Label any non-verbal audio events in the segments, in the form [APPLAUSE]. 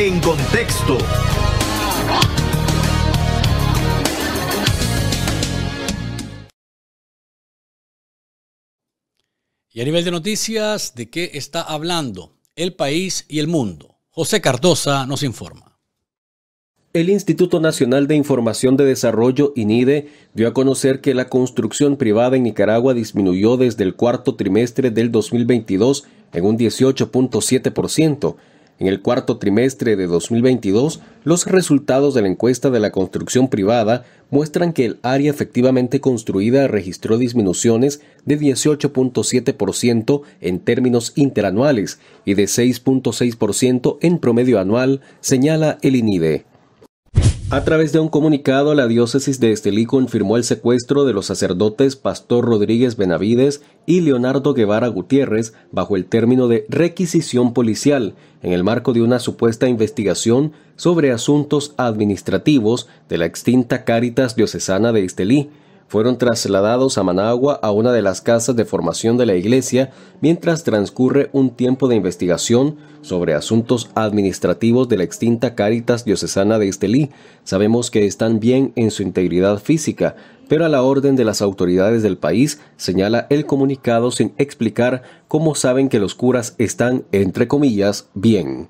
en contexto. Y a nivel de noticias, ¿de qué está hablando el país y el mundo? José Cardosa nos informa. El Instituto Nacional de Información de Desarrollo, INIDE, dio a conocer que la construcción privada en Nicaragua disminuyó desde el cuarto trimestre del 2022 en un 18.7%, en el cuarto trimestre de 2022, los resultados de la encuesta de la construcción privada muestran que el área efectivamente construida registró disminuciones de 18.7% en términos interanuales y de 6.6% en promedio anual, señala el INIDE. A través de un comunicado, la diócesis de Estelí confirmó el secuestro de los sacerdotes Pastor Rodríguez Benavides y Leonardo Guevara Gutiérrez bajo el término de requisición policial, en el marco de una supuesta investigación sobre asuntos administrativos de la extinta Cáritas Diocesana de Estelí fueron trasladados a Managua a una de las casas de formación de la iglesia mientras transcurre un tiempo de investigación sobre asuntos administrativos de la extinta Caritas Diocesana de Estelí. Sabemos que están bien en su integridad física, pero a la orden de las autoridades del país señala el comunicado sin explicar cómo saben que los curas están, entre comillas, bien.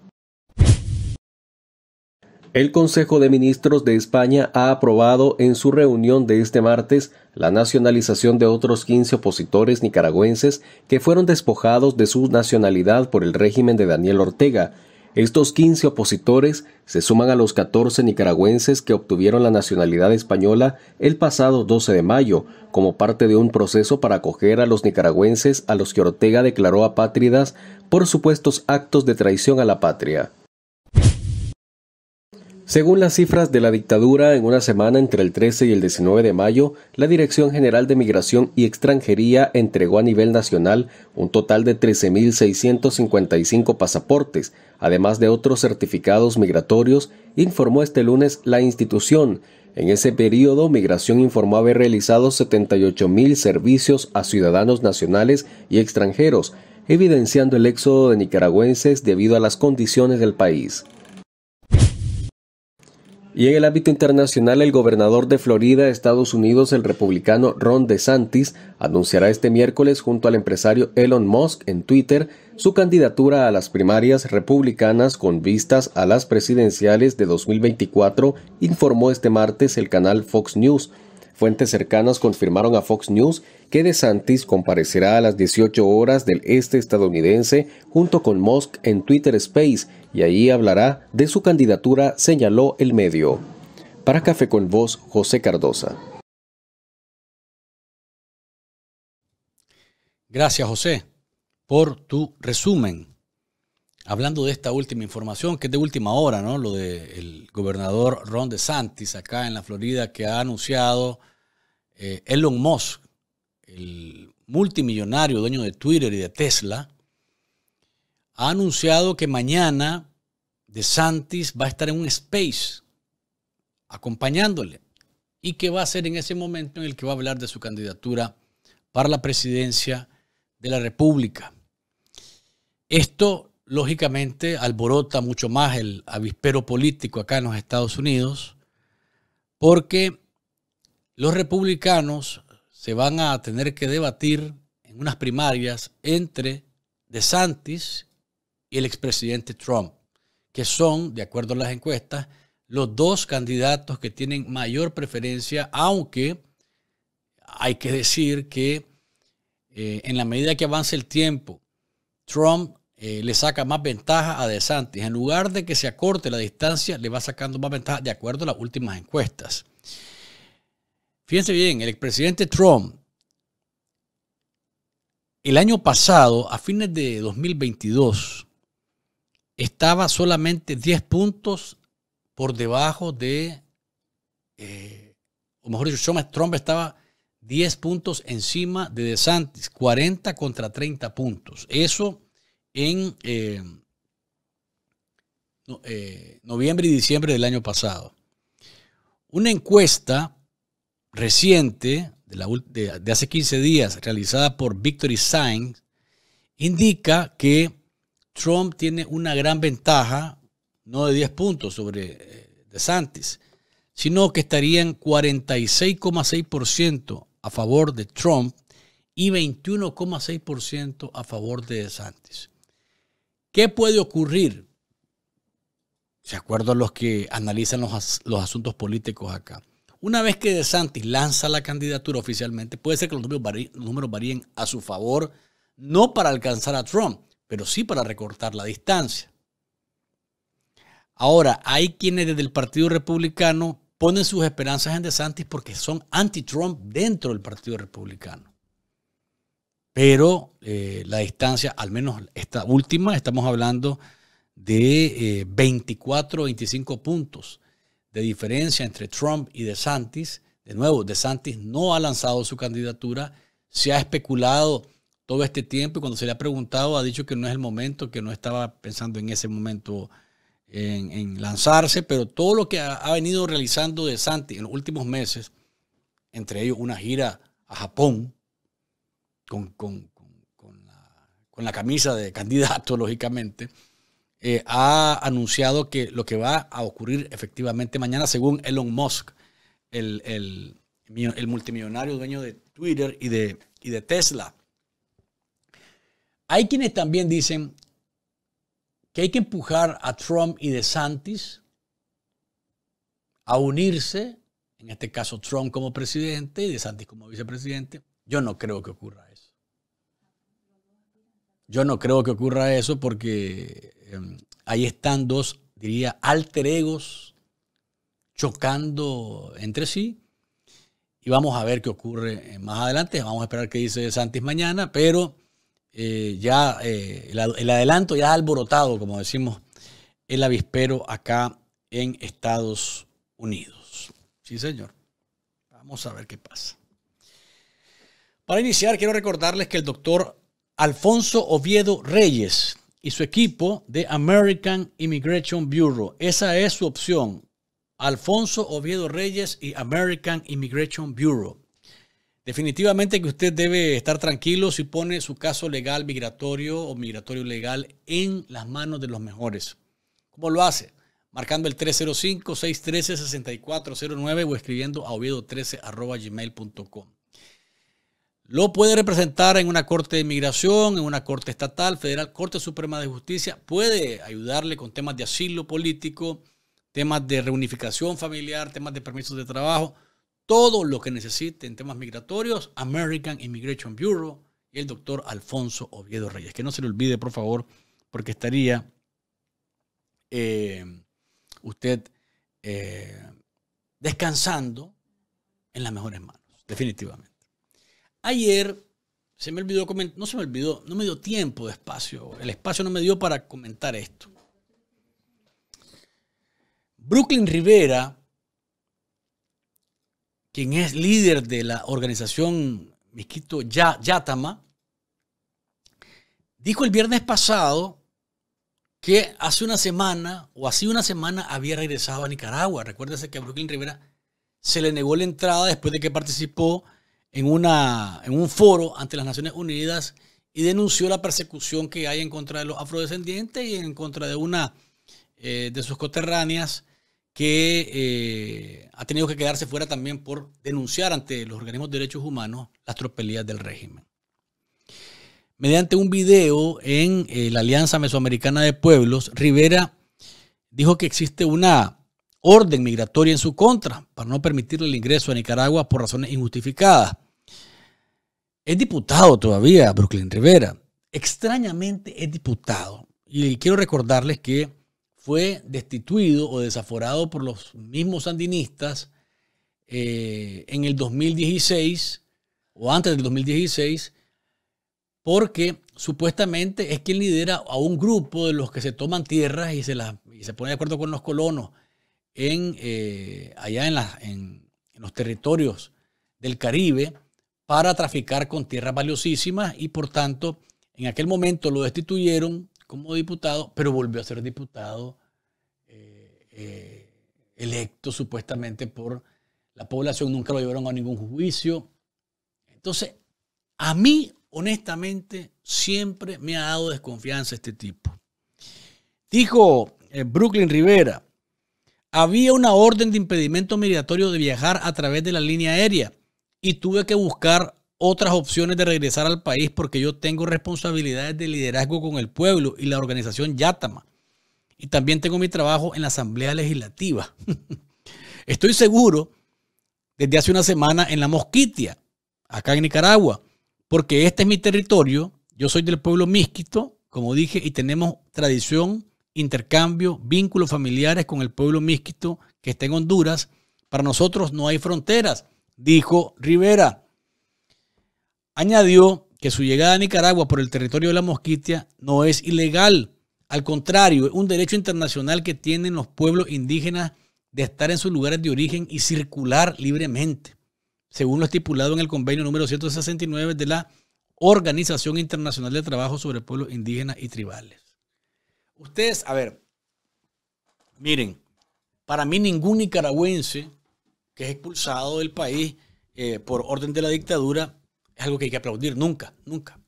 El Consejo de Ministros de España ha aprobado en su reunión de este martes la nacionalización de otros 15 opositores nicaragüenses que fueron despojados de su nacionalidad por el régimen de Daniel Ortega. Estos 15 opositores se suman a los 14 nicaragüenses que obtuvieron la nacionalidad española el pasado 12 de mayo, como parte de un proceso para acoger a los nicaragüenses a los que Ortega declaró apátridas por supuestos actos de traición a la patria. Según las cifras de la dictadura, en una semana entre el 13 y el 19 de mayo, la Dirección General de Migración y Extranjería entregó a nivel nacional un total de 13.655 pasaportes, además de otros certificados migratorios, informó este lunes la institución. En ese periodo, Migración informó haber realizado 78.000 servicios a ciudadanos nacionales y extranjeros, evidenciando el éxodo de nicaragüenses debido a las condiciones del país. Y en el ámbito internacional, el gobernador de Florida, Estados Unidos, el republicano Ron DeSantis, anunciará este miércoles junto al empresario Elon Musk en Twitter su candidatura a las primarias republicanas con vistas a las presidenciales de 2024, informó este martes el canal Fox News. Fuentes cercanas confirmaron a Fox News que DeSantis comparecerá a las 18 horas del este estadounidense junto con Musk en Twitter Space y allí hablará de su candidatura, señaló el medio. Para Café con Voz, José Cardosa. Gracias, José, por tu resumen. Hablando de esta última información, que es de última hora, ¿no? Lo del gobernador Ron DeSantis acá en la Florida que ha anunciado eh, Elon Musk, el multimillonario dueño de Twitter y de Tesla, ha anunciado que mañana DeSantis va a estar en un space acompañándole y que va a ser en ese momento en el que va a hablar de su candidatura para la presidencia de la República. Esto lógicamente alborota mucho más el avispero político acá en los Estados Unidos, porque los republicanos se van a tener que debatir en unas primarias entre DeSantis y el expresidente Trump, que son, de acuerdo a las encuestas, los dos candidatos que tienen mayor preferencia, aunque hay que decir que eh, en la medida que avance el tiempo, Trump eh, le saca más ventaja a DeSantis. En lugar de que se acorte la distancia, le va sacando más ventaja de acuerdo a las últimas encuestas. Fíjense bien, el presidente Trump el año pasado, a fines de 2022, estaba solamente 10 puntos por debajo de, eh, o mejor dicho, Trump estaba 10 puntos encima de DeSantis, 40 contra 30 puntos. Eso en eh, eh, noviembre y diciembre del año pasado. Una encuesta reciente, de, hace 15 días, realizada por Victory Sainz, indica que Trump tiene una gran ventaja, no de 10 puntos sobre eh, DeSantis, sino que estarían 46,6% a favor de Trump y 21,6% a favor de DeSantis. ¿Qué puede ocurrir? De acuerdo a los que analizan los, asuntos políticos acá. Una vez que DeSantis lanza la candidatura oficialmente, puede ser que los números varíen a su favor, no para alcanzar a Trump, pero sí para recortar la distancia. Ahora, hay quienes desde el Partido Republicano ponen sus esperanzas en DeSantis porque son anti-Trump dentro del Partido Republicano pero eh, la distancia, al menos esta última, estamos hablando de 24, eh, 25 puntos de diferencia entre Trump y DeSantis. De nuevo, DeSantis no ha lanzado su candidatura, se ha especulado todo este tiempo y cuando se le ha preguntado ha dicho que no es el momento, que no estaba pensando en ese momento en, lanzarse, pero todo lo que ha, ha venido realizando DeSantis en los últimos meses, entre ellos una gira a Japón, con, la, camisa de candidato, [LAUGHS] lógicamente, eh, ha anunciado que lo que va a ocurrir efectivamente mañana, según Elon Musk, el, el, multimillonario dueño de Twitter y de, de Tesla. Hay quienes también dicen que hay que empujar a Trump y de Santis a unirse, en este caso Trump como presidente y de Santis como vicepresidente. Yo no creo que ocurra yo no creo que ocurra eso porque em, ahí están dos, diría, alter egos chocando entre sí. Y vamos a ver qué ocurre eh, más adelante. Vamos a esperar qué dice Santis mañana, pero eh, ya eh, el adelanto ya ha alborotado, como decimos, el avispero acá en Estados Unidos. Sí, señor. Vamos a ver qué pasa. Para iniciar, quiero recordarles que el doctor Alfonso Oviedo Reyes y su equipo de American Immigration Bureau. Esa es su opción. Alfonso Oviedo Reyes y American Immigration Bureau. Definitivamente que usted debe estar tranquilo si pone su caso legal migratorio o migratorio legal en las manos de los mejores. ¿Cómo lo hace? Marcando el 305-613-6409 o escribiendo a oviedo13.gmail.com. Lo puede representar en una corte de inmigración, en una corte estatal, federal, Corte Suprema de Justicia. Puede ayudarle con temas de asilo político, temas de reunificación familiar, temas de permisos de trabajo, todo lo que necesite en temas migratorios, American Immigration Bureau y el doctor Alfonso Oviedo Reyes. Que no se le olvide, por favor, porque estaría eh, usted eh, descansando en las mejores manos, definitivamente. Ayer se me olvidó, comentar, no se me olvidó, no me dio tiempo de espacio. El espacio no me dio para comentar esto. Brooklyn Rivera, quien es líder de la organización Misquito Yatama, dijo el viernes pasado que hace una semana o así una semana había regresado a Nicaragua. Recuérdese que a Brooklyn Rivera se le negó la entrada después de que participó en, una, en un foro ante las Naciones Unidas y denunció la persecución que hay en contra de los afrodescendientes y en contra de una eh, de sus coterráneas que eh, ha tenido que quedarse fuera también por denunciar ante los organismos de derechos humanos las tropelías del régimen. Mediante un video en eh, la Alianza Mesoamericana de Pueblos, Rivera dijo que existe una orden migratoria en su contra para no permitirle el ingreso a Nicaragua por razones injustificadas. Es diputado todavía, Brooklyn Rivera. Extrañamente es diputado. Y quiero recordarles que fue destituido o desaforado por los mismos sandinistas eh, en el 2016 o antes del 2016 porque supuestamente es quien lidera a un grupo de los que se toman tierras y se, las, se pone de acuerdo con los colonos eh, allá en, los territorios del Caribe para traficar con tierras valiosísimas y por tanto en aquel momento lo destituyeron como diputado, pero volvió a ser diputado eh, eh, electo supuestamente por la población, nunca lo llevaron a ningún juicio. Entonces, a mí honestamente siempre me ha dado desconfianza este tipo. Dijo Brooklyn Rivera, había una orden de impedimento migratorio de viajar a través de la línea aérea y tuve que buscar otras opciones de regresar al país porque yo tengo responsabilidades de liderazgo con el pueblo y la organización Yatama. Y también tengo mi trabajo en la Asamblea Legislativa. [LAUGHS] Estoy seguro desde hace una semana en la Mosquitia, acá en Nicaragua, porque este es mi territorio, yo soy del pueblo misquito, como dije, y tenemos tradición intercambio, vínculos familiares con el pueblo mixto que está en Honduras. Para nosotros no hay fronteras, dijo Rivera. Añadió que su llegada a Nicaragua por el territorio de la Mosquitia no es ilegal. Al contrario, es un derecho internacional que tienen los pueblos indígenas de estar en sus lugares de origen y circular libremente, según lo estipulado en el convenio número 169 de la Organización Internacional de Trabajo sobre Pueblos Indígenas y Tribales. Ustedes, a ver, miren, para mí ningún nicaragüense que es expulsado del país eh, por orden de la dictadura es algo que hay que aplaudir, nunca, nunca.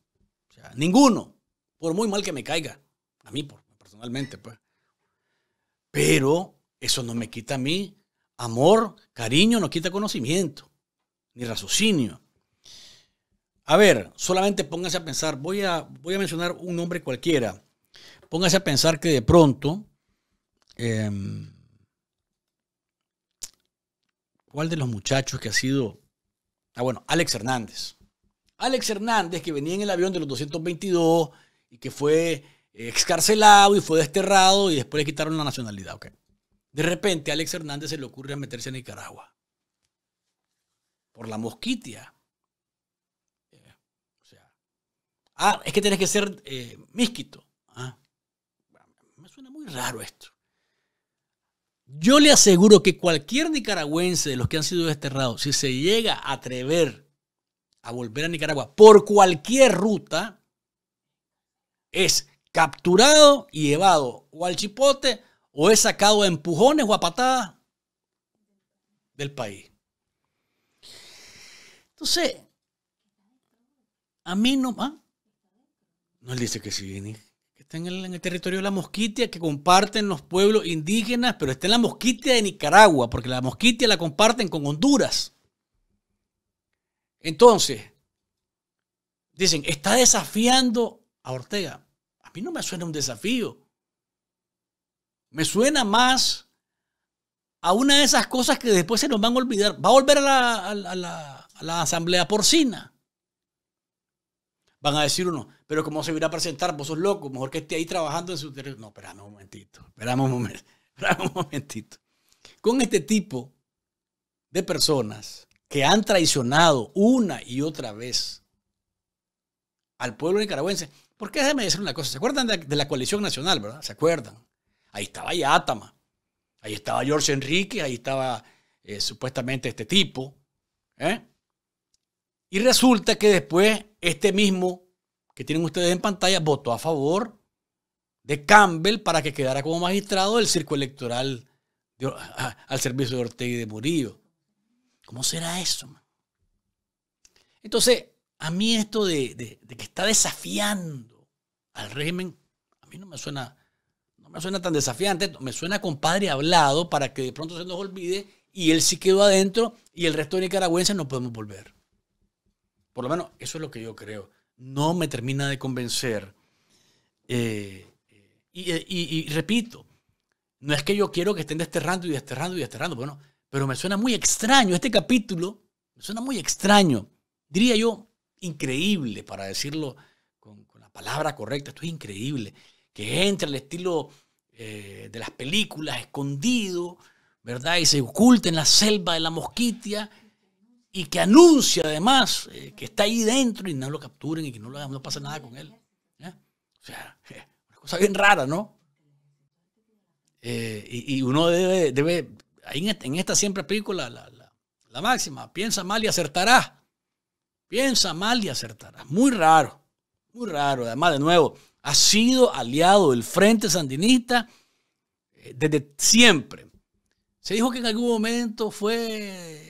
O sea, ninguno, por muy mal que me caiga, a mí personalmente, pues. Pero eso no me quita a mí amor, cariño, no quita conocimiento, ni raciocinio. A ver, solamente pónganse a pensar, voy a, voy a mencionar un nombre cualquiera. Póngase a pensar que de pronto, em, ¿cuál de los muchachos que ha sido? Ah, bueno, Alex Hernández. Alex Hernández, que venía en el avión de los 222 y que fue excarcelado y fue desterrado y después le quitaron la nacionalidad. De repente a Alex Hernández se le ocurre meterse a Nicaragua por la mosquitia. Eh, o sea, ah, es que tienes que ser eh, raro esto. Yo le aseguro que cualquier nicaragüense de los que han sido desterrados, si se llega a atrever a volver a Nicaragua por cualquier ruta, es capturado y llevado o al chipote o es sacado a empujones o a patadas del país. Entonces, a mí no... ¿ah? No, él dice que sí, está en el, territorio de la mosquitia que comparten los pueblos indígenas, pero está en la mosquitia de Nicaragua, porque la mosquitia la comparten con Honduras. Entonces, dicen, está desafiando a Ortega. A mí no me suena un desafío. Me suena más a una de esas cosas que después se nos van a olvidar. Va a volver a la asamblea porcina. Van a decir uno, pero ¿cómo se irá a presentar? Vos sos loco, mejor que esté ahí trabajando en su territorio. No, esperame un momentito, esperamos un momento, [LAUGHS] esperamos un momentito. Con este tipo de personas que han traicionado una y otra vez al pueblo nicaragüense, porque déjame decir una cosa, ¿se acuerdan de la, coalición nacional, verdad? ¿Se acuerdan? Ahí estaba Yátama, ahí estaba George Enrique, ahí estaba eh, supuestamente este tipo, ¿eh? Y resulta que después este mismo que tienen ustedes en pantalla, votó a favor de Campbell para que quedara como magistrado del circo electoral al servicio de Ortega y de Murillo. ¿Cómo será eso? Entonces, a mí esto de, que está desafiando al régimen, a mí no me suena, no me suena tan desafiante, me suena compadre hablado para que de pronto se nos olvide y él sí quedó adentro y el resto de nicaragüenses no podemos volver. Por lo menos eso es lo que yo creo no me termina de convencer. Eh, eh, y, repito, no es que yo quiero que estén desterrando y desterrando y desterrando, bueno, pero me suena muy extraño este capítulo, me suena muy extraño, diría yo, increíble, para decirlo con, la palabra correcta, esto es increíble, que entre al estilo eh, de las películas, escondido, ¿verdad? Y se oculta en la selva de la mosquitia y que anuncia además eh, que está ahí dentro y no lo capturen y que no, no pasa nada con él. O sea, [LAUGHS] una cosa bien rara, ¿no? Eh, y, uno debe, debe este, en esta siempre aplico la, máxima, piensa mal y acertará. Piensa mal y acertará. Muy raro, muy raro. Además, de nuevo, ha sido aliado del Frente Sandinista eh, desde siempre. Se dijo que en algún momento fue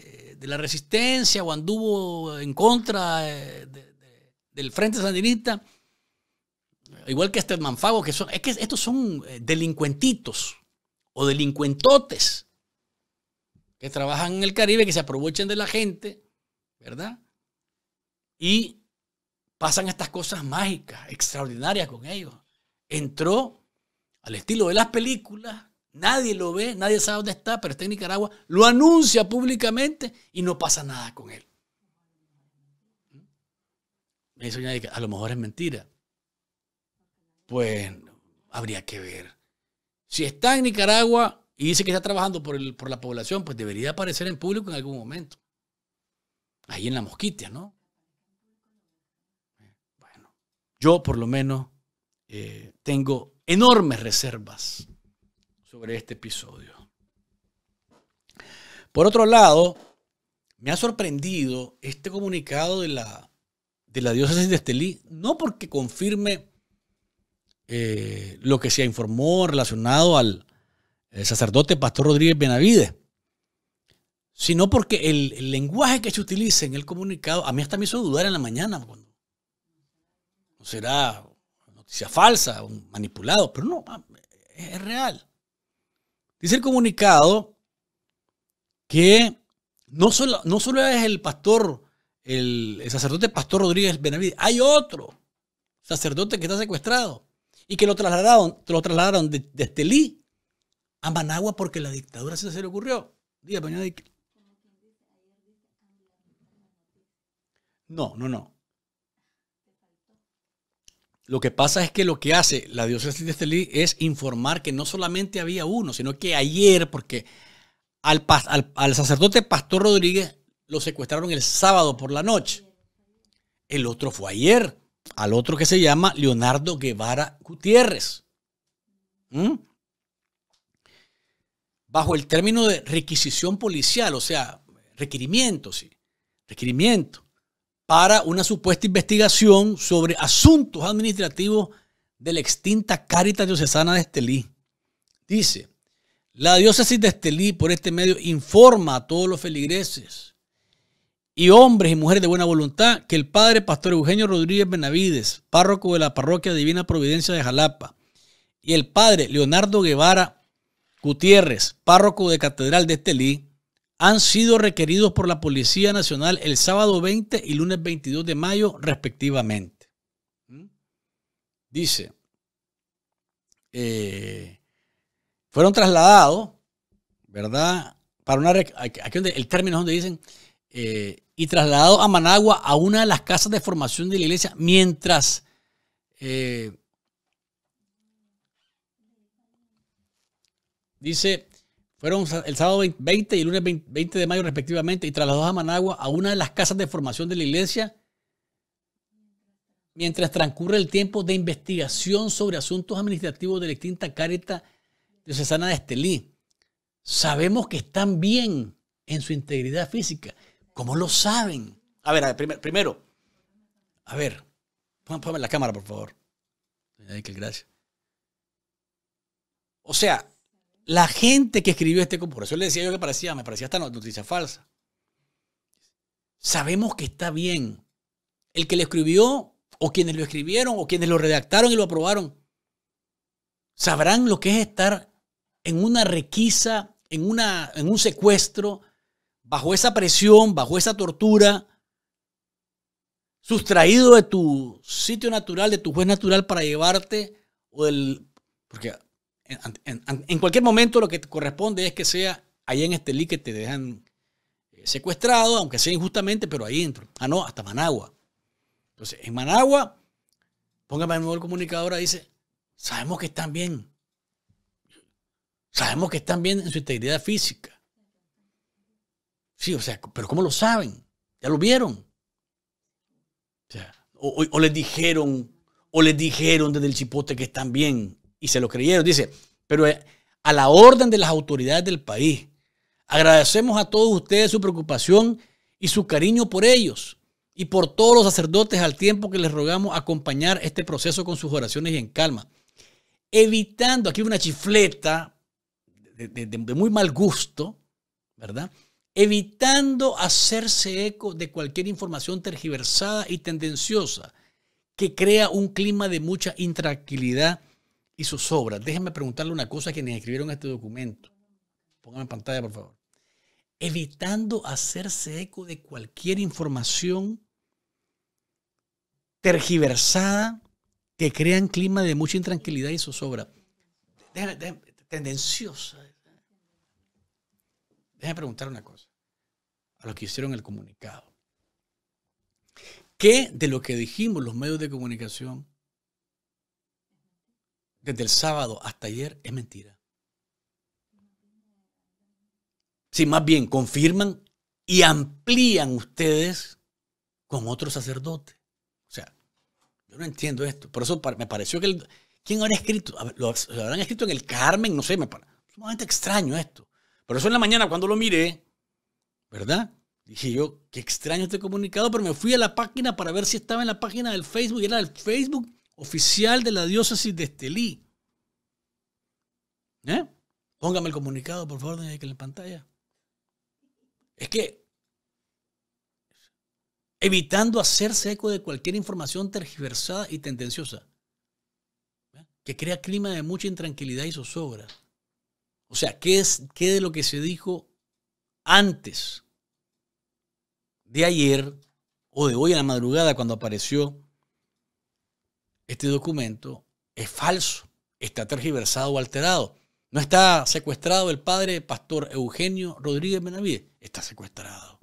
de la resistencia o anduvo en contra eh, del Frente Sandinista, igual que este Manfago, que son, es que estos son eh, delincuentitos o delincuentotes que trabajan en el Caribe, que se aprovechan de la gente, ¿verdad? Y pasan estas cosas mágicas, extraordinarias con ellos. Entró al estilo de las películas Nadie lo ve, nadie sabe dónde está, pero está en Nicaragua, lo anuncia públicamente y no pasa nada con él. Me dice que a lo mejor es mentira. Pues habría que ver. Si está en Nicaragua y dice que está trabajando por, la población, pues debería aparecer en público en algún momento. Ahí en la mosquita, ¿no? Bueno, yo por lo menos eh, tengo enormes reservas sobre este episodio. Por otro lado, me ha sorprendido este comunicado de la, de la diócesis de Estelí, no porque confirme eh, lo que se informó relacionado al eh, sacerdote Pastor Rodríguez Benavides, sino porque el, lenguaje que se utiliza en el comunicado, a mí hasta me hizo dudar en la mañana. Cuando, ¿Será noticia falsa, manipulado? Pero no, ah, es real. Dice el comunicado que no solo, no solo es el pastor, el, sacerdote Pastor Rodríguez Benavides, hay otro sacerdote que está secuestrado y que lo trasladaron, lo trasladaron de, Estelí a Managua porque la dictadura se le ocurrió. Diga, No, no, no. Lo que pasa es que lo que hace la diócesis de Estelí es informar que no solamente había uno, sino que ayer, porque al, sacerdote Pastor Rodríguez lo secuestraron el sábado por la noche. El otro fue ayer, al otro que se llama Leonardo Guevara Gutiérrez. ¿Mm? Bajo el término de requisición policial, o sea, requerimiento, sí, requerimiento para una supuesta investigación sobre asuntos administrativos de la extinta Cáritas Diocesana de Estelí. Dice, la diócesis de Estelí por este medio informa a todos los feligreses y hombres y mujeres de buena voluntad que el padre pastor Eugenio Rodríguez Benavides, párroco de la parroquia Divina Providencia de Jalapa, y el padre Leonardo Guevara Gutiérrez, párroco de Catedral de Estelí, han sido requeridos por la Policía Nacional el sábado 20 y lunes 22 de mayo respectivamente. ¿Mm? Dice, eh, fueron trasladados, ¿verdad? Para una, aquí donde, el término es donde dicen, eh, y trasladados a Managua a una de las casas de formación de la iglesia mientras... Eh, dice, fueron el sábado 20 y el lunes 20 de mayo respectivamente y trasladados a Managua a una de las casas de formación de la iglesia mientras transcurre el tiempo de investigación sobre asuntos administrativos de la extinta careta Diocesana de Estelí. Sabemos que están bien en su integridad física. ¿Cómo lo saben? A ver, a ver primero, a ver, póngame la cámara, por favor. Gracias. O sea, la gente que escribió este por le decía yo que parecía, me parecía esta noticia falsa. Sabemos que está bien. El que lo escribió, o quienes lo escribieron, o quienes lo redactaron y lo aprobaron, sabrán lo que es estar en una requisa, en, una, en un secuestro, bajo esa presión, bajo esa tortura, sustraído de tu sitio natural, de tu juez natural para llevarte, o del. Porque en, cualquier momento lo que te corresponde es que sea ahí en Estelí que te dejan eh, secuestrado, aunque sea injustamente, pero ahí entro. Ah, no, hasta Managua. Entonces, en Managua, póngame de nuevo el comunicador, dice, sabemos que están bien. Sabemos que están bien en su integridad física. Sí, o sea, pero ¿cómo lo saben? ¿Ya lo vieron? O, o les dijeron, o les dijeron desde el chipote que están bien y se lo creyeron. Dice, pero eh, a la orden de las autoridades del país, agradecemos a todos ustedes su preocupación y su cariño por ellos y por todos los sacerdotes al tiempo que les rogamos acompañar este proceso con sus oraciones y en calma. Evitando aquí una chifleta de, muy mal gusto, ¿verdad? Evitando hacerse eco de cualquier información tergiversada y tendenciosa que crea un clima de mucha intranquilidad y sus obras. Déjenme preguntarle una cosa a quienes escribieron este documento. Pónganme en pantalla, por favor. Evitando hacerse eco de cualquier información tergiversada que crea un clima de mucha intranquilidad y zozobra. Déjame, tendenciosa. déjenme preguntar una cosa a los que hicieron el comunicado. ¿Qué de lo que dijimos los medios de comunicación desde el sábado hasta ayer es mentira. Si sí, más bien confirman y amplían ustedes con otro sacerdote. O sea, yo no entiendo esto. Por eso me pareció que... El, ¿Quién habrá escrito? ¿Lo, habrán escrito en el Carmen? No sé, me parece sumamente extraño esto. Por eso en la mañana cuando lo miré, ¿verdad? Dije yo, qué extraño este comunicado, pero me fui a la página para ver si estaba en la página del Facebook y era el Facebook oficial de la diócesis de Estelí. ¿Eh? Póngame el comunicado, por favor, que en la pantalla. Es que, evitando hacerse eco de cualquier información tergiversada y tendenciosa, ¿eh? que crea clima de mucha intranquilidad y zozobra. O sea, ¿qué, es, ¿qué de lo que se dijo antes de ayer o de hoy en la madrugada cuando apareció este documento es falso, está tergiversado o alterado. No está secuestrado el padre pastor Eugenio Rodríguez Benavides, está secuestrado.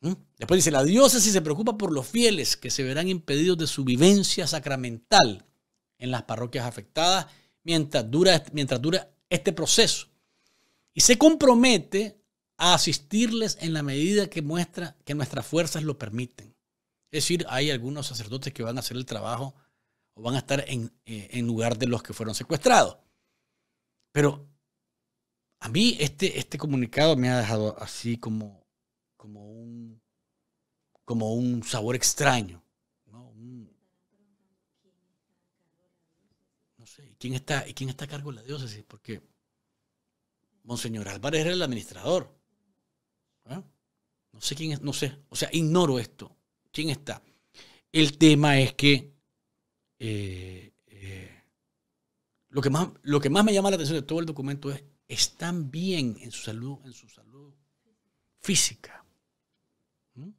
¿Mm? Después dice, la diócesis se preocupa por los fieles que se verán impedidos de su vivencia sacramental en las parroquias afectadas mientras dura, mientras dura este proceso. Y se compromete a asistirles en la medida que, muestra, que nuestras fuerzas lo permiten. Es decir, hay algunos sacerdotes que van a hacer el trabajo o van a estar eh, en, lugar de los que fueron secuestrados. Pero a mí este, este comunicado me ha dejado así como, como, un, como un sabor extraño. ¿no? no sé, ¿quién está, ¿quién está a cargo de la diócesis? Porque Monseñor Álvarez era el administrador. ¿eh? No sé quién es, no sé. O sea, ignoro esto. ¿Quién está? El tema es que eh, eh, lo, que más, lo que más me llama la atención de todo el documento es, están bien en su salud, en su salud física. ¿Mm?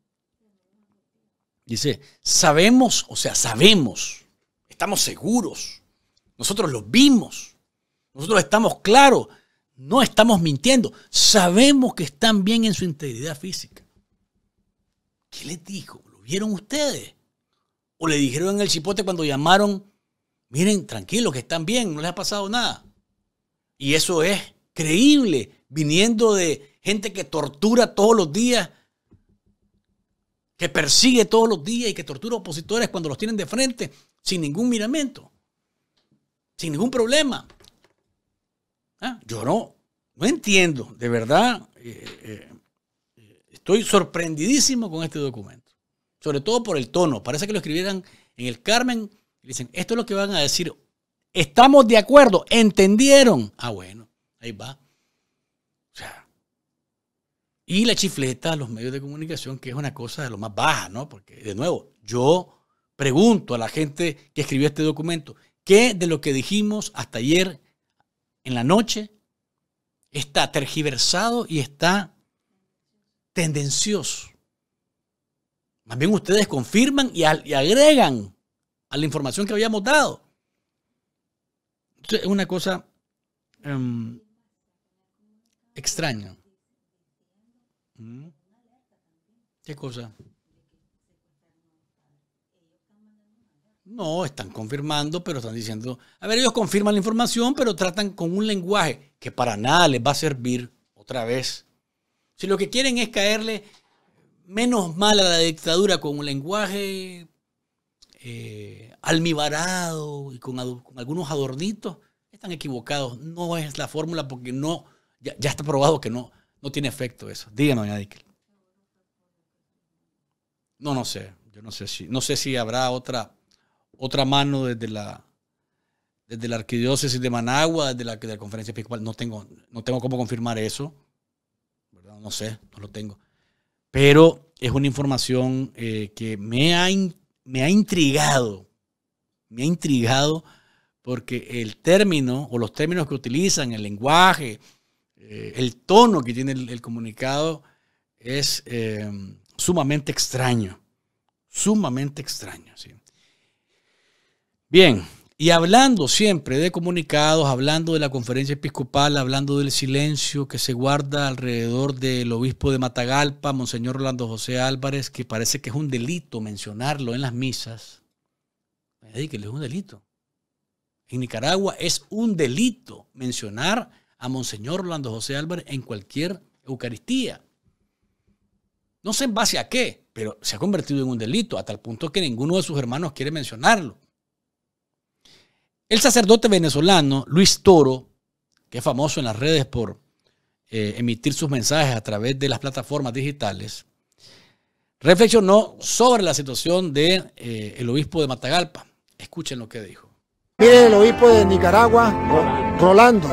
Dice, sabemos, o sea, sabemos, estamos seguros, nosotros lo vimos, nosotros estamos claros, no estamos mintiendo, sabemos que están bien en su integridad física. ¿Qué les dijo? vieron ustedes? ¿O le dijeron en el chipote cuando llamaron, miren, tranquilo, que están bien, no les ha pasado nada? Y eso es creíble, viniendo de gente que tortura todos los días, que persigue todos los días y que tortura opositores cuando los tienen de frente, sin ningún miramiento sin ningún problema. Ah, yo no, no entiendo, de verdad, eh, eh, estoy sorprendidísimo con este documento. Sobre todo por el tono. Parece que lo escribieran en el Carmen. dicen, esto es lo que van a decir. Estamos de acuerdo. ¿Entendieron? Ah, bueno. Ahí va. O sea. Y la chifleta a los medios de comunicación, que es una cosa de lo más baja, ¿no? Porque, de nuevo, yo pregunto a la gente que escribió este documento, ¿qué de lo que dijimos hasta ayer en la noche está tergiversado y está tendencioso? Más bien ustedes confirman y, agregan a la información que habíamos dado. es una cosa em, extraña. ¿Mm? ¿Qué cosa? No, están confirmando, pero están diciendo, a ver, ellos confirman la información, pero tratan con un lenguaje que para nada les va a servir otra vez. Si lo que quieren es caerle menos mal a la dictadura con un lenguaje eh, almibarado y con, algunos adornitos, están equivocados. No es la fórmula porque no, ya, está probado que no, no tiene efecto eso. Dígame, doña Díquel. No, no sé. Yo no sé si, no sé si habrá otra, otra mano desde la, desde la arquidiócesis de Managua, desde la, de la conferencia episcopal. No tengo, no tengo cómo confirmar eso. No sé, no lo tengo pero es una información eh, que me ha, me ha intrigado, me ha intrigado porque el término o los términos que utilizan, el lenguaje, eh, el tono que tiene el, comunicado es eh, sumamente extraño, sumamente extraño. Bien, y hablando siempre de comunicados, hablando de la conferencia episcopal, hablando del silencio que se guarda alrededor del obispo de Matagalpa, Monseñor Orlando José Álvarez, que parece que es un delito mencionarlo en las misas. que es un delito. En Nicaragua es un delito mencionar a Monseñor Orlando José Álvarez en cualquier Eucaristía. No sé en base a qué, pero se ha convertido en un delito, a tal punto que ninguno de sus hermanos quiere mencionarlo. El sacerdote venezolano Luis Toro, que es famoso en las redes por eh, emitir sus mensajes a través de las plataformas digitales, reflexionó sobre la situación del de, eh, obispo de Matagalpa. Escuchen lo que dijo. Mire el obispo de Nicaragua, Rolando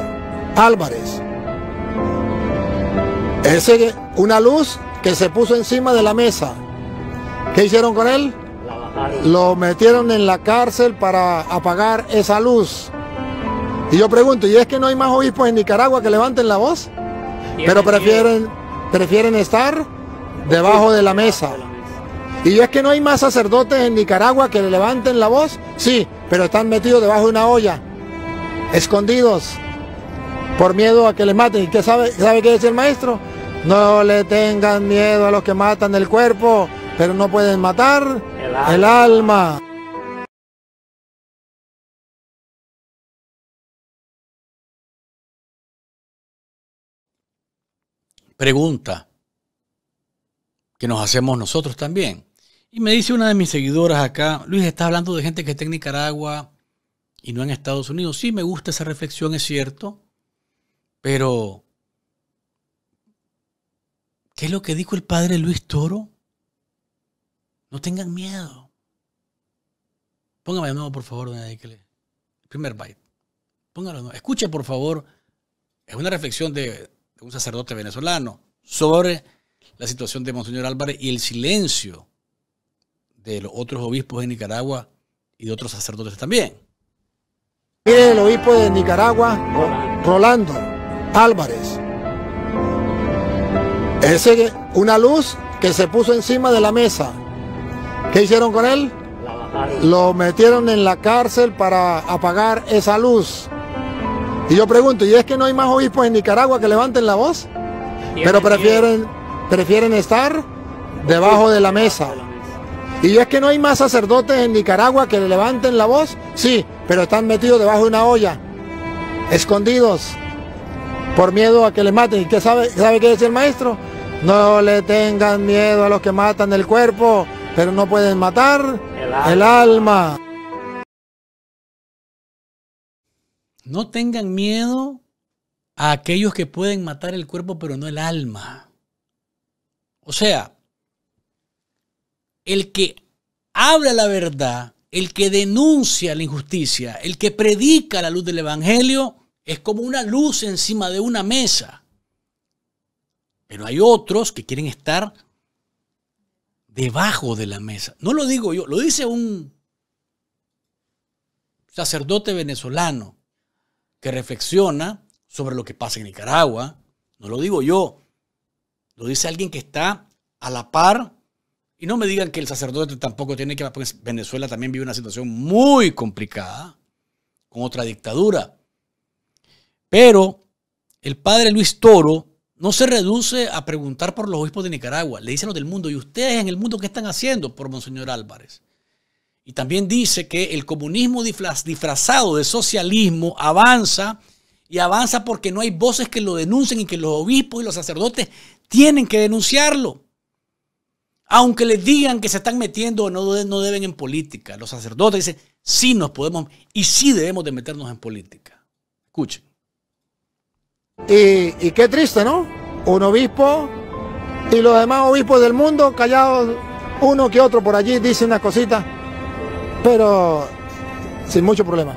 Álvarez. Ese, una luz que se puso encima de la mesa. ¿Qué hicieron con él? Lo metieron en la cárcel para apagar esa luz. Y yo pregunto, ¿y es que no hay más obispos en Nicaragua que levanten la voz? Pero prefieren, prefieren estar debajo de la mesa. ¿Y es que no hay más sacerdotes en Nicaragua que levanten la voz? Sí, pero están metidos debajo de una olla, escondidos, por miedo a que les maten. ¿Y qué sabe, sabe qué dice el maestro? No le tengan miedo a los que matan el cuerpo, pero no pueden matar el alma. Pregunta que nos hacemos nosotros también. Y me dice una de mis seguidoras acá, Luis, estás hablando de gente que está en Nicaragua y no en Estados Unidos. Sí, me gusta esa reflexión, es cierto, pero ¿qué es lo que dijo el padre Luis Toro? No tengan miedo. Póngame de nuevo, por favor, doña primer byte. Póngalo por favor, es una reflexión de, un sacerdote venezolano sobre la situación de Monseñor Álvarez y el silencio de los otros obispos de Nicaragua y de otros sacerdotes también. Mire el obispo de Nicaragua, Rolando Álvarez. Ese una luz que se puso encima de la mesa ¿Qué hicieron con él? Lo metieron en la cárcel para apagar esa luz. Y yo pregunto, ¿y es que no hay más obispos en Nicaragua que levanten la voz? Pero prefieren, prefieren estar debajo de la mesa. ¿Y es que no hay más sacerdotes en Nicaragua que levanten la voz? Sí, pero están metidos debajo de una olla, escondidos, por miedo a que le maten. ¿Y qué sabe, sabe qué dice el maestro? No le tengan miedo a los que matan el cuerpo, pero no pueden matar el alma. No tengan miedo a aquellos que pueden matar el cuerpo, pero no el alma. O sea, el que habla la verdad, el que denuncia la injusticia, el que predica la luz del Evangelio, es como una luz encima de una mesa. Pero hay otros que quieren estar debajo de la mesa. No lo digo yo, lo dice un sacerdote venezolano que reflexiona sobre lo que pasa en Nicaragua. No lo digo yo, lo dice alguien que está a la par. Y no me digan que el sacerdote tampoco tiene que... Porque Venezuela también vive una situación muy complicada con otra dictadura. Pero el padre Luis Toro no se reduce a preguntar por los obispos de Nicaragua. Le dicen los del mundo, ¿y ustedes en el mundo qué están haciendo por Monseñor Álvarez? Y también dice que el comunismo disfrazado de socialismo avanza y avanza porque no hay voces que lo denuncien y que los obispos y los sacerdotes tienen que denunciarlo. Aunque les digan que se están metiendo o no, no deben en política. Los sacerdotes dicen, sí nos podemos y sí debemos de meternos en política. Escuchen. Y, qué triste, ¿no? Un obispo y los demás obispos del mundo callados, uno que otro por allí dicen una cositas, pero sin mucho problema.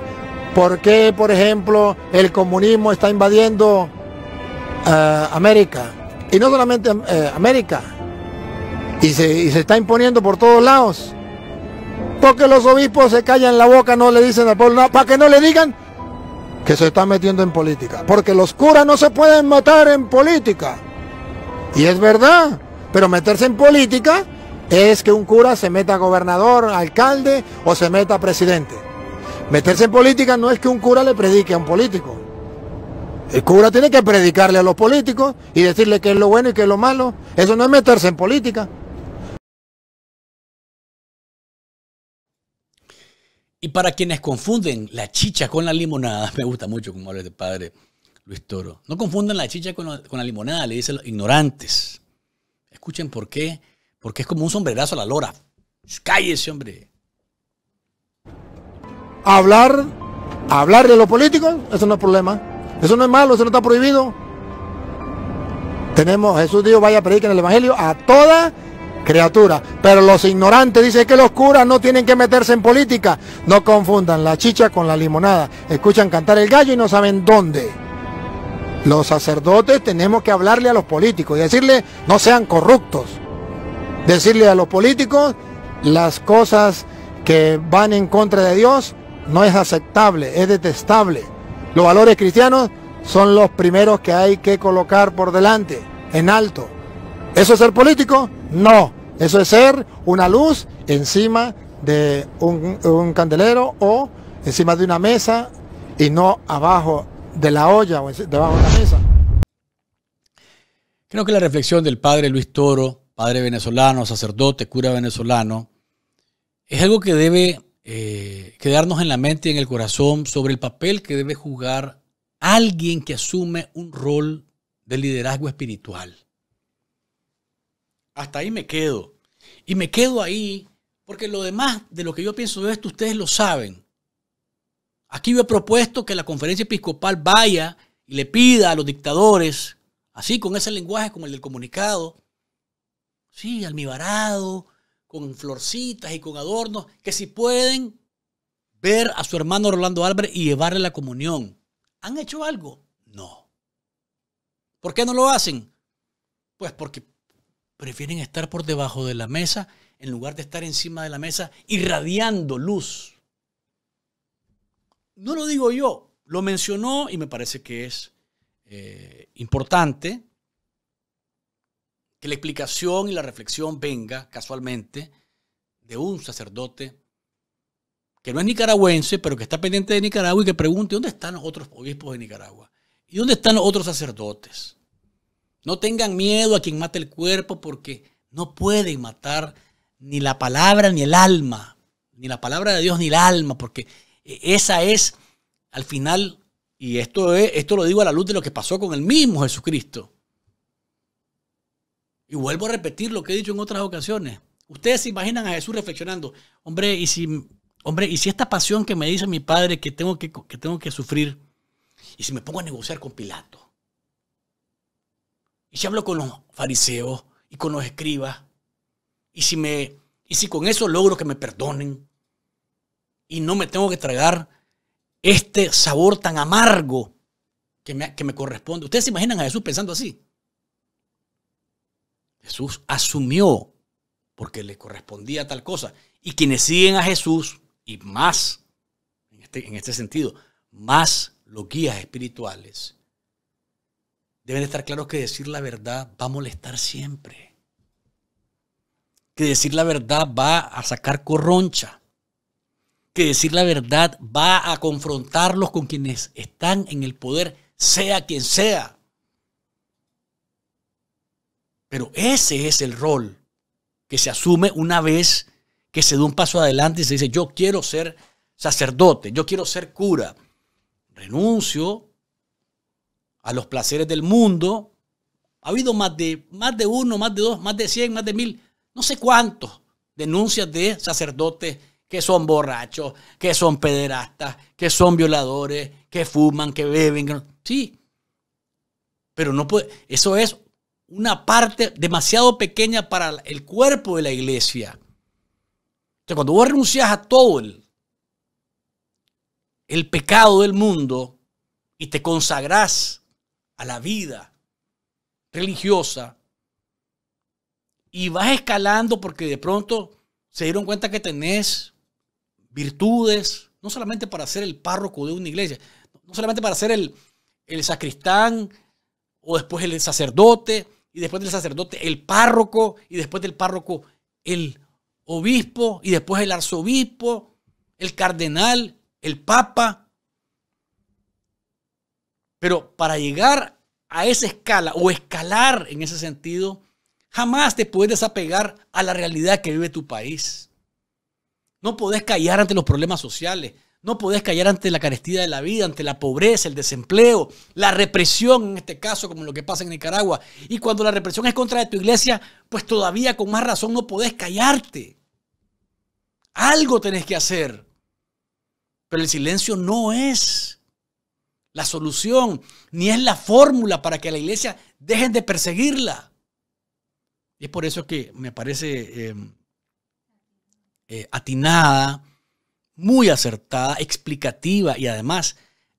¿Por qué, por ejemplo, el comunismo está invadiendo eh, América? Y no solamente eh, América, y se, está imponiendo por todos lados. Porque los obispos se callan la boca, no le dicen al pueblo nada, para que no le digan que se está metiendo en política. Porque los curas no se pueden matar en política. Y es verdad, pero meterse en política es que un cura se meta a gobernador, alcalde o se meta presidente. Meterse en política no es que un cura le predique a un político. El cura tiene que predicarle a los políticos y decirle qué es lo bueno y qué es lo malo. Eso no es meterse en política. Y para quienes confunden la chicha con la limonada, [LAUGHS] me gusta mucho como habla este padre Luis Toro. No confundan la chicha con la, limonada, le dicen los ignorantes. Escuchen por qué, porque es como un sombrerazo a la lora. ese hombre. Hablar, hablar de los políticos, eso no es problema. Eso no es malo, eso no está prohibido. Tenemos, Jesús dijo, vaya a predicar en el Evangelio a toda criatura. Pero los ignorantes dicen que los curas no tienen que meterse en política. No confundan la chicha con la limonada. Escuchan cantar el gallo y no saben dónde. Los sacerdotes tenemos que hablarle a los políticos y decirle no sean corruptos. Decirle a los políticos las cosas que van en contra de Dios no es aceptable, es detestable. Los valores cristianos son los primeros que hay que colocar por delante, en alto. ¿Eso es ser político? No. Eso es ser una luz encima de un, candelero o encima de una mesa y no abajo de la olla o debajo de la mesa. Creo que la reflexión del padre Luis Toro, padre venezolano, sacerdote, cura venezolano, es algo que debe eh, quedarnos en la mente y en el corazón sobre el papel que debe jugar alguien que asume un rol de liderazgo espiritual. Hasta ahí me quedo. Y me quedo ahí porque lo demás de lo que yo pienso de esto ustedes lo saben. Aquí yo he propuesto que la conferencia episcopal vaya y le pida a los dictadores, así con ese lenguaje como el del comunicado, sí, almibarado, con florcitas y con adornos, que si pueden ver a su hermano Rolando Álvarez y llevarle la comunión. ¿Han hecho algo? No. ¿Por qué no lo hacen? Pues porque prefieren estar por debajo de la mesa en lugar de estar encima de la mesa irradiando luz. No lo digo yo, lo mencionó y me parece que es eh, importante que la explicación y la reflexión venga casualmente de un sacerdote que no es nicaragüense, pero que está pendiente de Nicaragua y que pregunte dónde están los otros obispos de Nicaragua y dónde están los otros sacerdotes no tengan miedo a quien mate el cuerpo porque no pueden matar ni la palabra ni el alma, ni la palabra de Dios ni el alma, porque esa es al final, y esto, esto lo digo a la luz de lo que pasó con el mismo Jesucristo. Y vuelvo a repetir lo que he dicho en otras ocasiones. Ustedes se imaginan a Jesús reflexionando, hombre, y si, hombre, y si esta pasión que me dice mi padre que tengo que tengo que sufrir, y si me pongo a negociar con Pilato, y si hablo con los fariseos y con los escribas, y si, me, y si con eso logro que me perdonen, y no me tengo que tragar este sabor tan amargo que me, que me corresponde. ¿Ustedes se imaginan a Jesús pensando así? Jesús asumió porque le correspondía tal cosa. Y quienes siguen a Jesús, y más, en este, en este sentido, más los guías espirituales, Deben estar claros que decir la verdad va a molestar siempre. Que decir la verdad va a sacar corroncha. Que decir la verdad va a confrontarlos con quienes están en el poder, sea quien sea. Pero ese es el rol que se asume una vez que se da un paso adelante y se dice, yo quiero ser sacerdote, yo quiero ser cura. Renuncio a los placeres del mundo. Ha habido más de, más de uno, más de dos, más de cien, más de mil, no sé cuántos denuncias de sacerdotes que son borrachos, que son pederastas, que son violadores, que fuman, que beben. Sí, pero no puede, eso es una parte demasiado pequeña para el cuerpo de la iglesia. O cuando vos renuncias a todo el pecado del mundo y te consagrás a la vida religiosa y vas escalando porque de pronto se dieron cuenta que tenés virtudes, no solamente para ser el párroco de una iglesia, no solamente para ser el, sacristán o después el sacerdote y después del sacerdote el párroco y después del párroco el obispo y después el arzobispo, el cardenal, el papa. Pero para llegar a esa escala o escalar en ese sentido, jamás te puedes desapegar a la realidad que vive tu país. No podés callar ante los problemas sociales, no podés callar ante la carestía de la vida, ante la pobreza, el desempleo, la represión en este caso, como lo que pasa en Nicaragua. Y cuando la represión es contra de tu iglesia, pues todavía con más razón no podés callarte. Algo tenés que hacer. Pero el silencio no es la solución, ni es la fórmula para que la iglesia dejen de perseguirla. Y es por eso que me parece em, eh, atinada, muy acertada, explicativa y además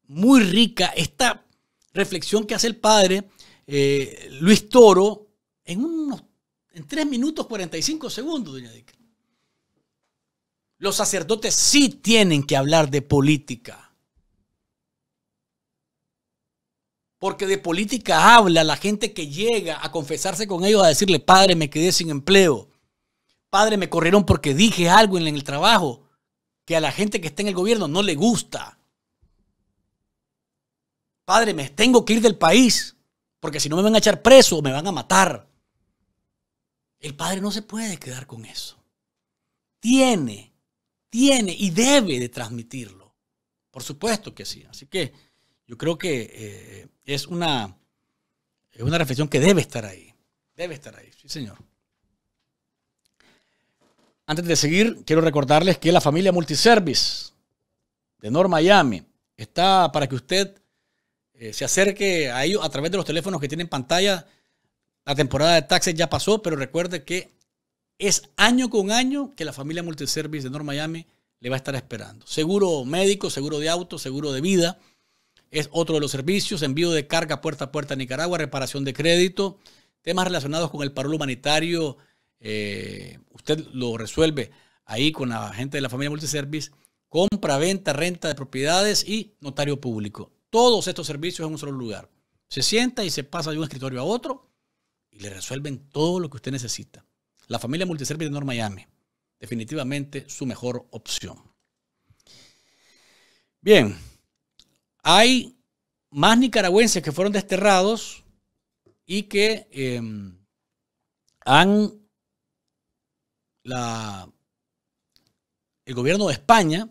muy rica esta reflexión que hace el padre eh, Luis Toro en, unos, en 3 minutos 45 segundos, doña Los sacerdotes sí tienen que hablar de política. Porque de política habla la gente que llega a confesarse con ellos, a decirle, padre, me quedé sin empleo. Padre, me corrieron porque dije algo en el trabajo que a la gente que está en el gobierno no le gusta. Padre, me tengo que ir del país porque si no me van a echar preso, o me van a matar. El padre no se puede quedar con eso. Tiene, tiene y debe de transmitirlo. Por supuesto que sí. Así que yo creo que eh, es una, reflexión que debe estar ahí. Debe estar ahí, sí señor. Antes de seguir, quiero recordarles que la familia Multiservice de North Miami está para que usted eh, se acerque a ellos a través de los teléfonos que tienen pantalla. La temporada de taxis ya pasó, pero recuerde que es año con año que la familia Multiservice de North Miami le va a estar esperando. Seguro médico, seguro de auto, seguro de vida es otro de los servicios, envío de carga puerta a puerta a Nicaragua, reparación de crédito, temas relacionados con el paro humanitario, eh, usted lo resuelve ahí con la gente de la familia Multiservice, compra, venta, renta de propiedades y notario público. Todos estos servicios en un solo lugar. Se sienta y se pasa de un escritorio a otro y le resuelven todo lo que usted necesita. La familia Multiservice de North Miami, definitivamente su mejor opción. Bien, hay más nicaragüenses que fueron desterrados y que em, han la, el gobierno de España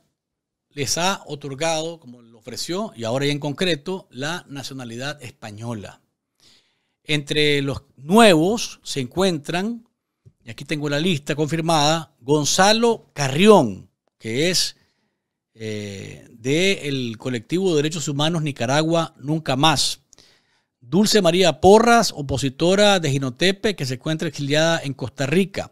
les ha otorgado, como lo ofreció, y ahora ya en concreto, la nacionalidad española. Entre los nuevos se encuentran, y aquí tengo la lista confirmada, Gonzalo Carrión, que es eh, del colectivo de derechos humanos Nicaragua Nunca Más. Dulce María Porras, opositora de Ginotepe, que se encuentra exiliada en Costa Rica.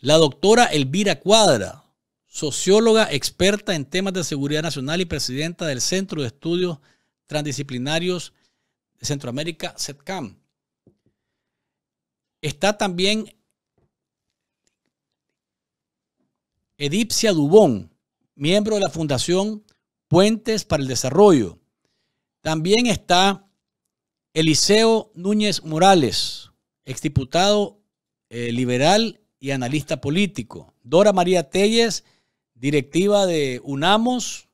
La doctora Elvira Cuadra, socióloga experta en temas de seguridad nacional y presidenta del Centro de Estudios Transdisciplinarios de Centroamérica, CETCAM. Está también Edipsia Dubón, miembro de la Fundación Puentes para el Desarrollo. También está Eliseo Núñez Morales, exdiputado diputado eh, liberal y analista político. Dora María Telles, directiva de UNAMOS.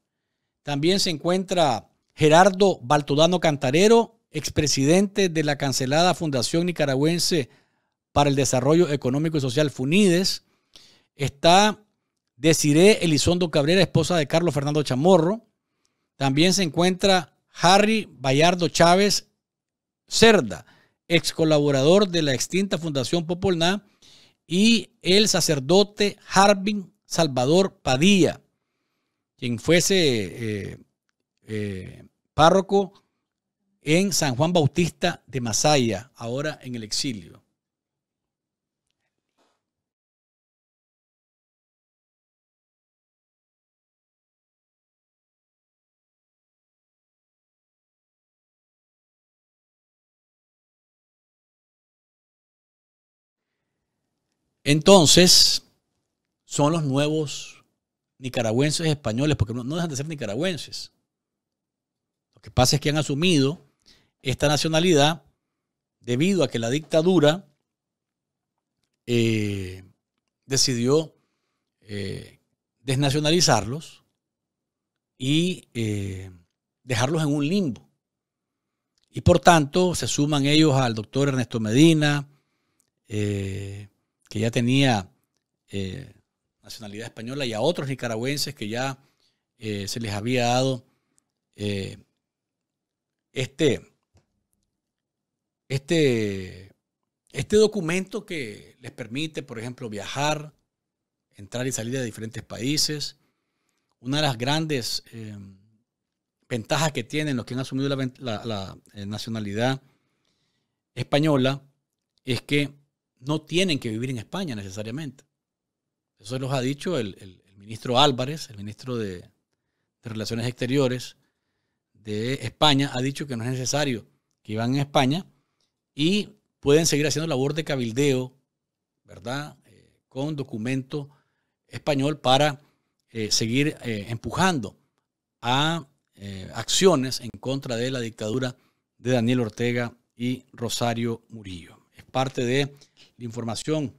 También se encuentra Gerardo Baltodano Cantarero, expresidente de la cancelada Fundación Nicaragüense para el Desarrollo Económico y Social FUNIDES. Está Desiree Elizondo Cabrera, esposa de Carlos Fernando Chamorro. También se encuentra Harry Bayardo Chávez Cerda, ex colaborador de la extinta Fundación Popolná, y el sacerdote Harbin Salvador Padilla, quien fuese eh, eh, párroco en San Juan Bautista de Masaya, ahora en el exilio. Entonces, son los nuevos nicaragüenses españoles, porque no, dejan de ser nicaragüenses. Lo que pasa es que han asumido esta nacionalidad debido a que la dictadura eh, decidió eh, desnacionalizarlos y eh, dejarlos en un limbo. Y por tanto se suman ellos al doctor Ernesto Medina, que ya tenía eh, nacionalidad española y a otros nicaragüenses que ya eh, se les había dado eh, este, este, este documento que les permite, por ejemplo, viajar, entrar y salir de diferentes países. Una de las grandes ventajas que tienen los que han asumido la nacionalidad española es que no tienen que vivir en España necesariamente. Eso los ha dicho el, ministro Álvarez, el ministro de, Relaciones Exteriores de España, ha dicho que no es necesario que iban a España y pueden seguir haciendo labor de cabildeo, ¿verdad? Eh, con documento español para eh, seguir eh, empujando a acciones en contra de la dictadura de Daniel Ortega y Rosario Murillo. Es parte de la información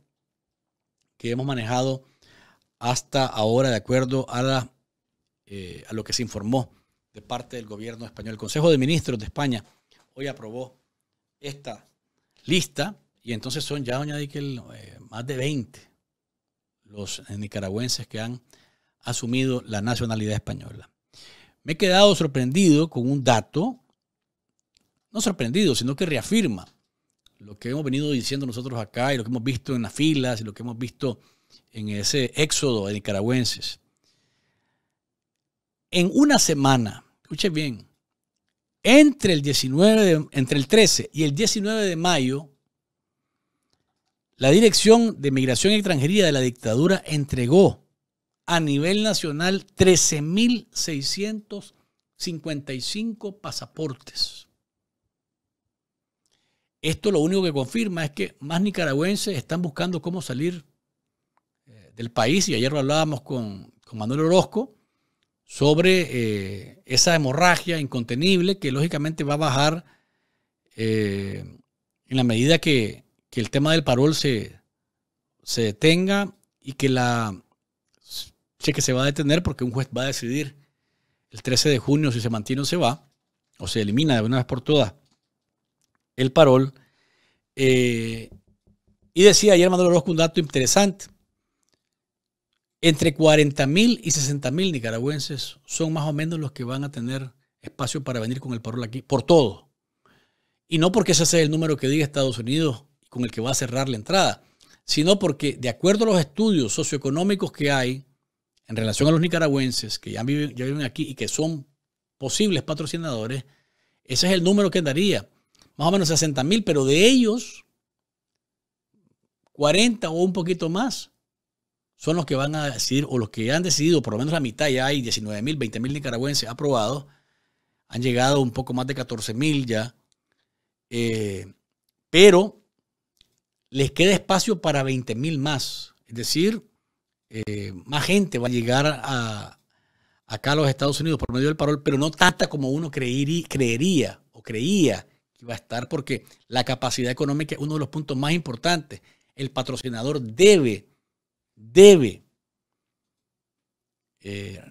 que hemos manejado hasta ahora de acuerdo eh, a, lo que se informó de parte del gobierno español. El Consejo de Ministros de España hoy aprobó esta lista y entonces son ya, doña eh, más de 20 los nicaragüenses que han asumido la nacionalidad española. Me he quedado sorprendido con un dato, no sorprendido, sino que reafirma lo que hemos venido diciendo nosotros acá y lo que hemos visto en las filas y lo que hemos visto en ese éxodo de nicaragüenses. En una semana, escuchen bien, entre el, 19 entre el 13 y el 19 de mayo, la Dirección de Migración y Extranjería de la dictadura entregó a nivel nacional 13.655 pasaportes. Esto lo único que confirma es que más nicaragüenses están buscando cómo salir eh, del país. Y ayer lo hablábamos con, Manuel Orozco sobre eh, esa hemorragia incontenible que lógicamente va a bajar eh, en la medida que, el tema del parol se, detenga y que la que se va a detener porque un juez va a decidir el 13 de junio si se mantiene o se va o se elimina de una vez por todas el Parol. Eh, y decía ayer Manuel Orozco un dato interesante. Entre 40.000 y 60.000 nicaragüenses son más o menos los que van a tener espacio para venir con el Parol aquí, por todo. Y no porque ese sea el número que diga Estados Unidos con el que va a cerrar la entrada, sino porque de acuerdo a los estudios socioeconómicos que hay en relación a los nicaragüenses que ya viven aquí y que son posibles patrocinadores, ese es el número que daría más o menos 60 mil, pero de ellos, 40 o un poquito más son los que van a decir o los que han decidido, por lo menos la mitad, ya hay 19 mil, 20 mil nicaragüenses aprobados, han llegado un poco más de 14 mil ya, eh, pero les queda espacio para 20 mil más, es decir, eh, más gente va a llegar a, acá a los Estados Unidos por medio del parol, pero no tanta como uno creería o creía va a estar porque la capacidad económica es uno de los puntos más importantes. El patrocinador debe, debe eh,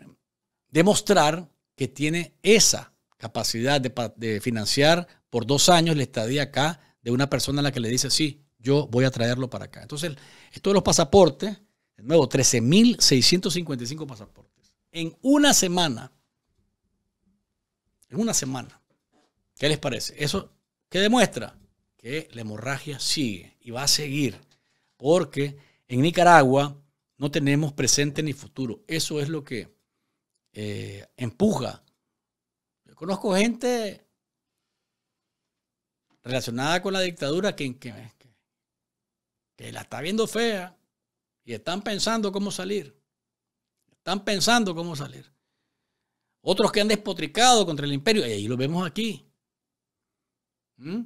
demostrar que tiene esa capacidad de, financiar por dos años la estadía acá de una persona a la que le dice, sí, yo voy a traerlo para acá. Entonces, esto de los pasaportes, de nuevo, 13.655 pasaportes. En una semana, en una semana, ¿qué les parece? Eso que demuestra que la hemorragia sigue y va a seguir, porque en Nicaragua no tenemos presente ni futuro. Eso es lo que eh, empuja. Yo conozco gente relacionada con la dictadura que, que la está viendo fea y están pensando cómo salir. Están pensando cómo salir. Otros que han despotricado contra el imperio, y ahí lo vemos aquí. ¿Mm?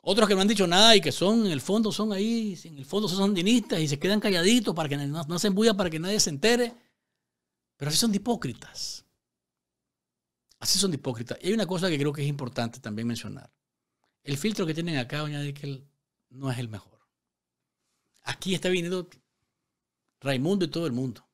Otros que no han dicho nada y que son, en el fondo, son ahí, en el fondo son sandinistas y se quedan calladitos para que no, se hacen para que nadie se entere. Pero así son hipócritas. Así son hipócritas. Y hay una cosa que creo que es importante también mencionar. El filtro que tienen acá, doña que no es el mejor. Aquí está viniendo Raimundo y todo el mundo.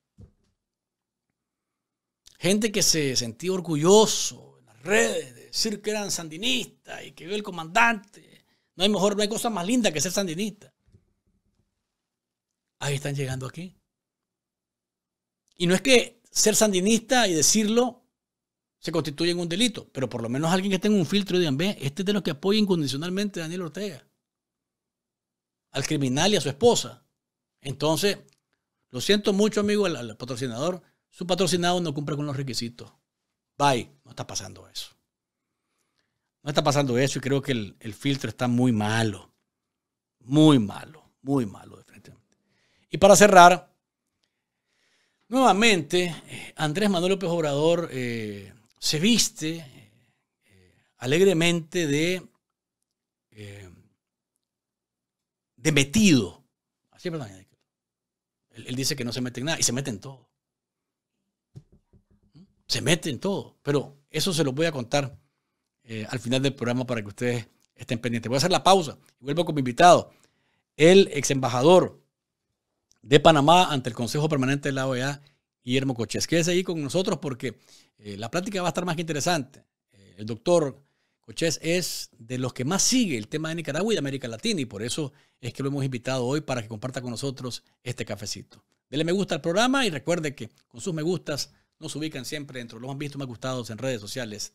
Gente que se sentía orgulloso en las redes decir que eran sandinistas y que vio el comandante. No hay mejor, no hay cosa más linda que ser sandinista. Ahí están llegando aquí. Y no es que ser sandinista y decirlo se constituye en un delito, pero por lo menos alguien que tenga un filtro de ve, este es de los que apoya incondicionalmente a Daniel Ortega, al criminal y a su esposa. Entonces, lo siento mucho, amigo, al, al patrocinador, su patrocinado no cumple con los requisitos. Bye, no está pasando eso. No está pasando eso y creo que el, filtro está muy malo. Muy malo, muy malo, definitivamente. Y para cerrar, nuevamente, eh, Andrés Manuel López Obrador eh, se viste eh, alegremente de, de metido. Así es, Él, él, dice que no se mete en nada y se mete en todo. ¿Mm? Se mete en todo. Pero eso se lo voy a contar eh, al final del programa para que ustedes estén pendientes. Voy a hacer la pausa y vuelvo con mi invitado, el ex embajador de Panamá ante el Consejo Permanente de la OEA, Guillermo Coches. Quédese ahí con nosotros porque eh, la plática va a estar más interesante. Eh, el doctor Coches es de los que más sigue el tema de Nicaragua y de América Latina y por eso es que lo hemos invitado hoy para que comparta con nosotros este cafecito. Dele me gusta al programa y recuerde que con sus me gustas nos ubican siempre dentro los han visto más gustados en redes sociales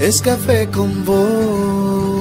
es café con vos.